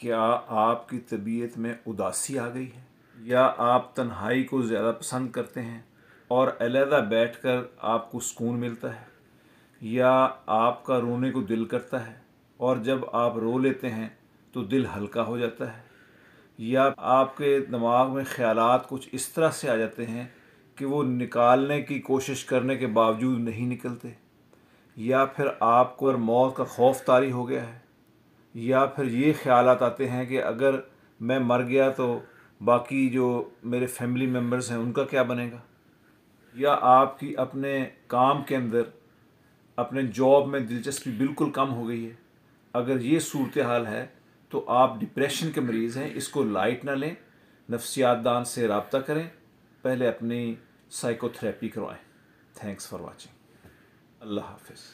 क्या आपकी तबीयत में उदासी आ गई है या आप तन्हाई को ज़्यादा पसंद करते हैं और अलहदा बैठ कर आपको सुकून मिलता है या आपका रोने को दिल करता है और जब आप रो लेते हैं तो दिल हल्का हो जाता है या आपके दिमाग में ख्याल कुछ इस तरह से आ जाते हैं कि वो निकालने की कोशिश करने के बावजूद नहीं निकलते या फिर आपको और मौत का खौफ तारी हो गया है या फिर ये ख्याल आते हैं कि अगर मैं मर गया तो बाकी जो मेरे फैमिली मेम्बर्स हैं उनका क्या बनेगा या आपकी अपने काम के अंदर अपने जॉब में दिलचस्पी बिल्कुल कम हो गई है अगर ये सूरत हाल है तो आप डिप्रेशन के मरीज़ हैं इसको लाइट ना लें नफ्सियात दान से रबता करें पहले अपनी साइकोथेरेपी करवाएं थैंक्स फॉर वाचिंग अल्लाह हाफिज़